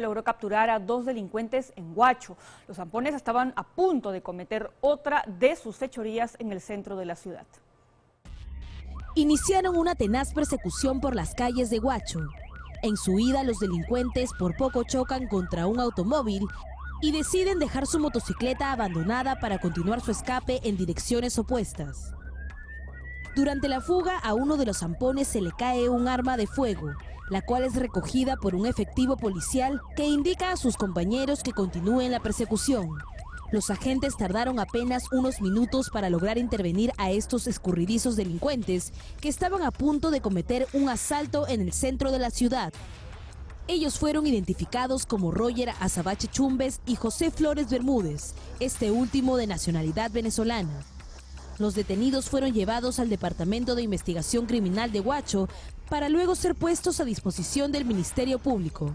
logró capturar a dos delincuentes en Guacho. Los zampones estaban a punto de cometer otra de sus fechorías en el centro de la ciudad. Iniciaron una tenaz persecución por las calles de Guacho. En su huida, los delincuentes por poco chocan contra un automóvil y deciden dejar su motocicleta abandonada para continuar su escape en direcciones opuestas. Durante la fuga, a uno de los zampones se le cae un arma de fuego la cual es recogida por un efectivo policial que indica a sus compañeros que continúen la persecución. Los agentes tardaron apenas unos minutos para lograr intervenir a estos escurridizos delincuentes que estaban a punto de cometer un asalto en el centro de la ciudad. Ellos fueron identificados como Roger Azabache Chumbes y José Flores Bermúdez, este último de nacionalidad venezolana. Los detenidos fueron llevados al Departamento de Investigación Criminal de Huacho para luego ser puestos a disposición del Ministerio Público.